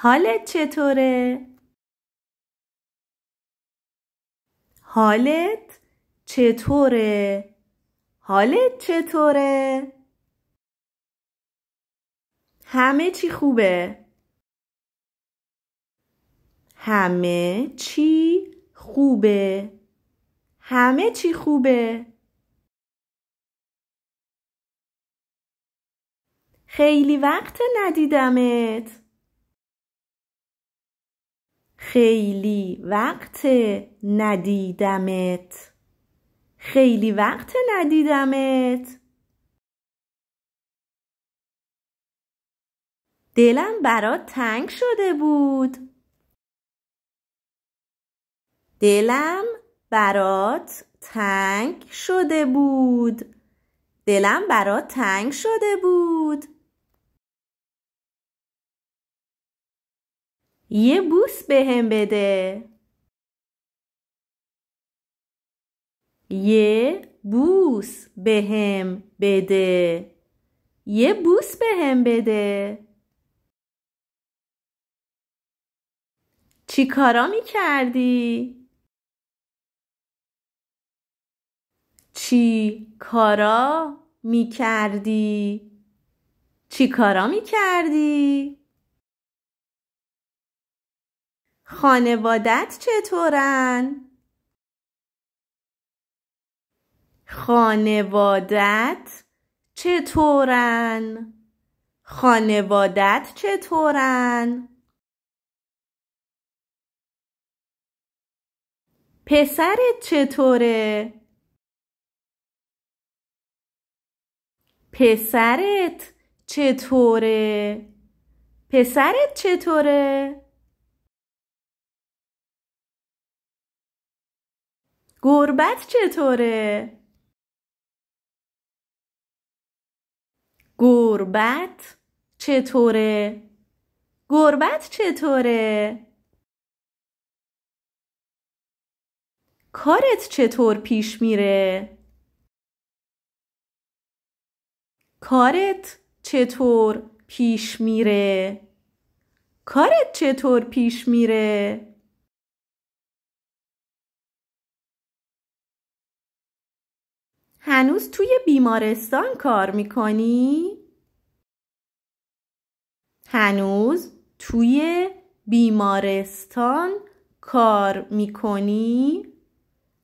حالت چطوره؟ حالت چطوره؟ حالت چطوره؟ همه چی خوبه؟ همه چی خوبه؟ همه چی خوبه؟ خیلی وقت ندیدمت خیلی وقت ندیدمت خیلی وقت ندیدمت دلم برات تنگ شده بود دلم برات تنگ شده بود دلم برات تنگ شده بود یه بوس بهم بده یه بوس بهم بده یه بوس بهم بده چی کارا می کردی؟ چی کارا می کردی؟ چی کارا می کردی؟ خانوادت چطورن؟ خانوادت چطورن؟ خانوادت چطورن؟ پسرت چطوره؟ پسرت چطوره؟ پسرت چطوره؟ گربت چطوره؟ گربت چطوره؟ گربت چطوره؟ کارت چطور پیش میره؟ کارت چطور پیش میره؟ کارت چطور پیش میره؟ هنوز توی بیمارستان کار میکنی؟ هنوز توی بیمارستان کار میکنی؟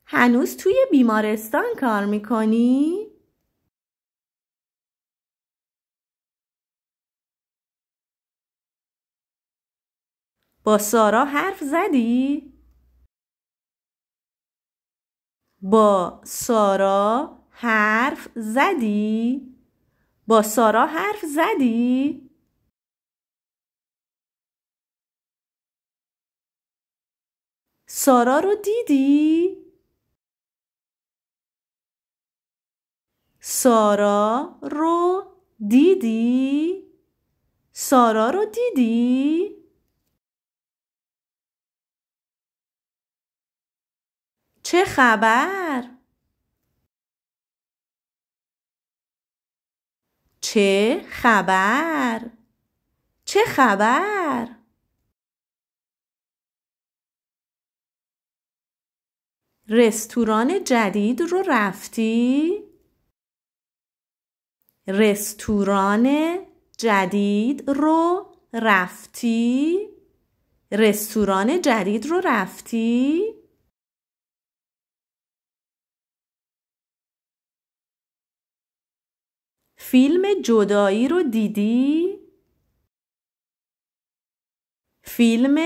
هنوز توی بیمارستان کار میکنی؟ با سارا حرف زدی؟ با سارا حرف زدی؟ با سارا حرف زدی؟ سارا رو دیدی؟ سارا رو دیدی؟ سارا رو دیدی؟ چه خبر؟ چه خبر؟ چه خبر؟ رستوران جدید رو رفتی؟ رستوران جدید رو رفتی؟ رستوران جدید رو رفتی؟ فیلم جدایی رو دیدی؟ فیلم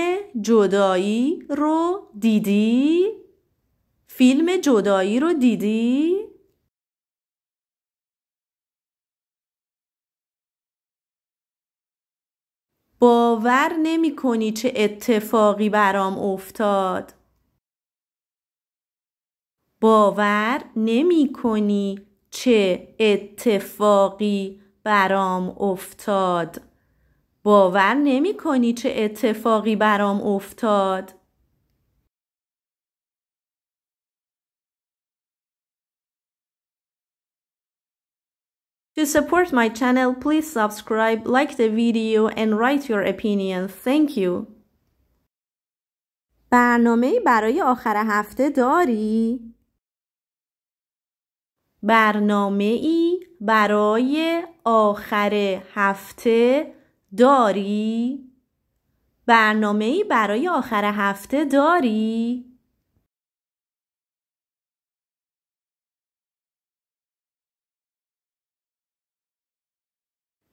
جدایی رو دیدی؟ فیلم جدایی رو دیدی؟ باور نمی کنی چه اتفاقی برام افتاد. باور نمی کنی چه اتفاقی برام افتاد باور نمی کنی چه اتفاقی برام افتاد To support my channel, please subscribe, like the video and write your opinion. Thank you. برنامه برای آخر هفته داری؟ برنامه ای برای آخر هفته داری؟ برنامه ای برای آخر هفته داری؟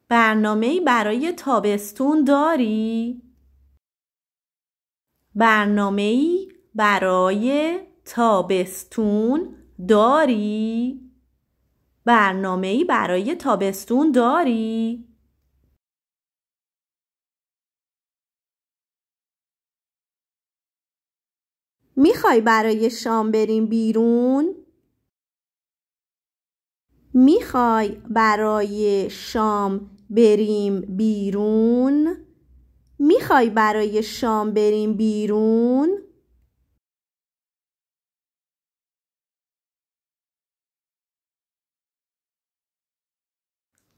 برنامه ای برای تابستون داری؟ برنامه ای برای تابستون داری؟ ای برای تابستون داری؟ میخوای برای شام بریم بیرون؟ میخوای برای شام بریم بیرون؟ میخوای برای شام بریم بیرون؟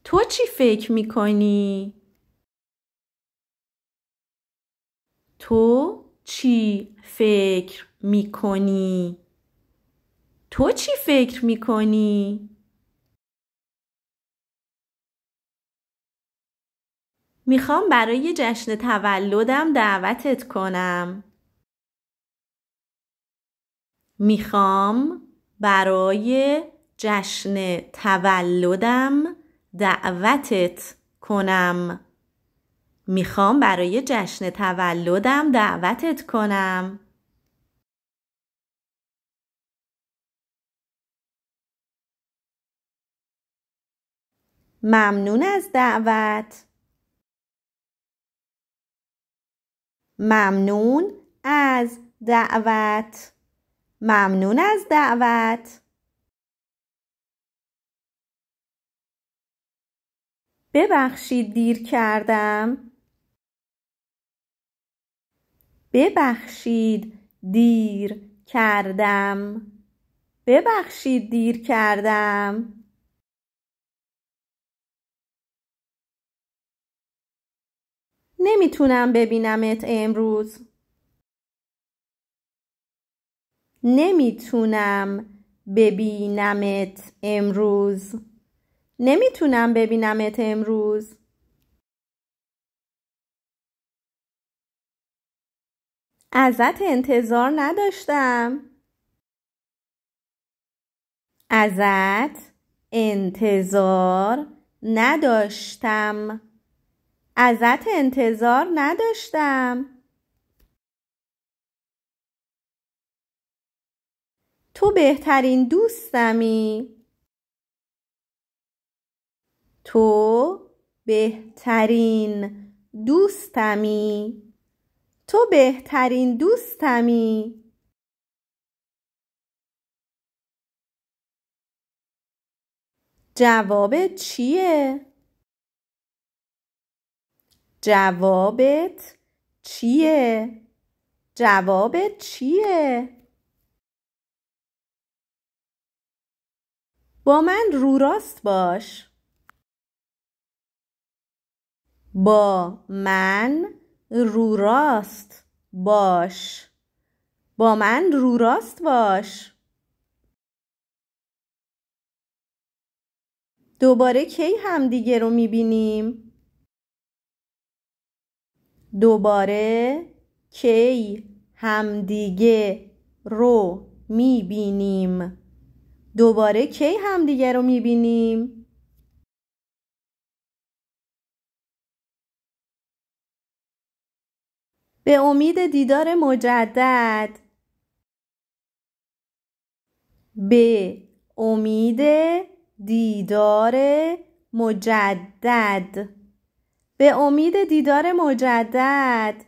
تو چی فکر میکنی؟ تو چی فکر میکنی؟ تو چی فکر میکنی؟ میخوام برای جشن تولدم دعوتت کنم. میخوام برای جشن تولدم دعوتت کنم میخوام برای جشن تولدم دعوتت کنم ممنون از دعوت ممنون از دعوت ممنون از دعوت ببخشید دیر کردم ببخشید دیر کردم ببخشید دیر کردم نمیتونم ببینمت امروز نمیتونم ببینمت امروز نمیتونم ببینمت امروز. ازت انتظار نداشتم. ازت انتظار نداشتم. ازت انتظار نداشتم. تو بهترین دوستمی. تو بهترین دوستمی تو بهترین دوستمی جواب چیه؟ جوابت چیه؟ جوابت چیه؟ با من رو راست باش با من رو راست باش با من رو راست باش دوباره کی همدیگه رو میبینیم؟ دوباره کی همدیگه رو میبینیم؟ دوباره کی همدیگه رو میبینیم؟ به امید دیدار مجدد به امید دیدار مجدد به امید دیدار مجدد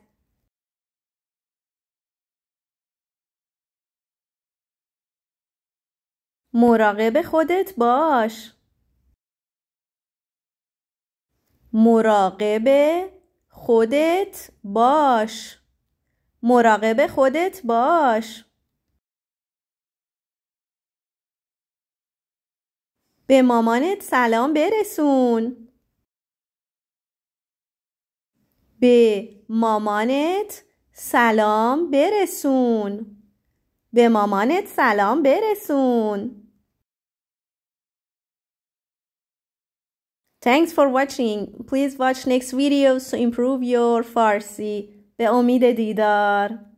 مراقب خودت باش مراقب خودت باش مراقب خودت باش به مامانت سلام برسون به مامانت سلام برسون به مامانت سلام برسون Thanks for watching. Please watch next videos to improve your Farsi. به امید دیدار